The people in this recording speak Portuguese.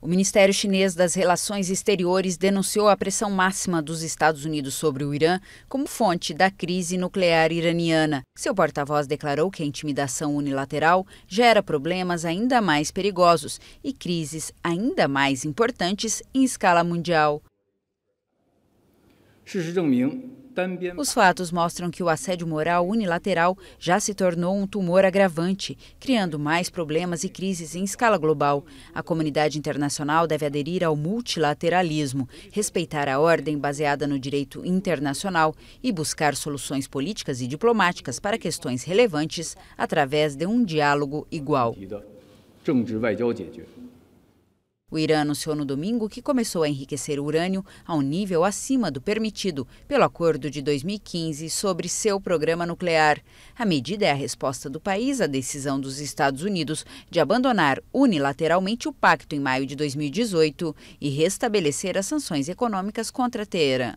O Ministério Chinês das Relações Exteriores denunciou a pressão máxima dos Estados Unidos sobre o Irã como fonte da crise nuclear iraniana. Seu porta-voz declarou que a intimidação unilateral gera problemas ainda mais perigosos e crises ainda mais importantes em escala mundial. 事实证明，os fatos mostram que o assédio moral unilateral já se tornou um tumor agravante, criando mais problemas e crises em escala global. A comunidade internacional deve aderir ao multilateralismo, respeitar a ordem baseada no direito internacional e buscar soluções políticas e diplomáticas para questões relevantes através de um diálogo igual. 政治外交解决。o Irã anunciou no domingo que começou a enriquecer urânio a um nível acima do permitido pelo acordo de 2015 sobre seu programa nuclear. A medida é a resposta do país à decisão dos Estados Unidos de abandonar unilateralmente o pacto em maio de 2018 e restabelecer as sanções econômicas contra Teherã.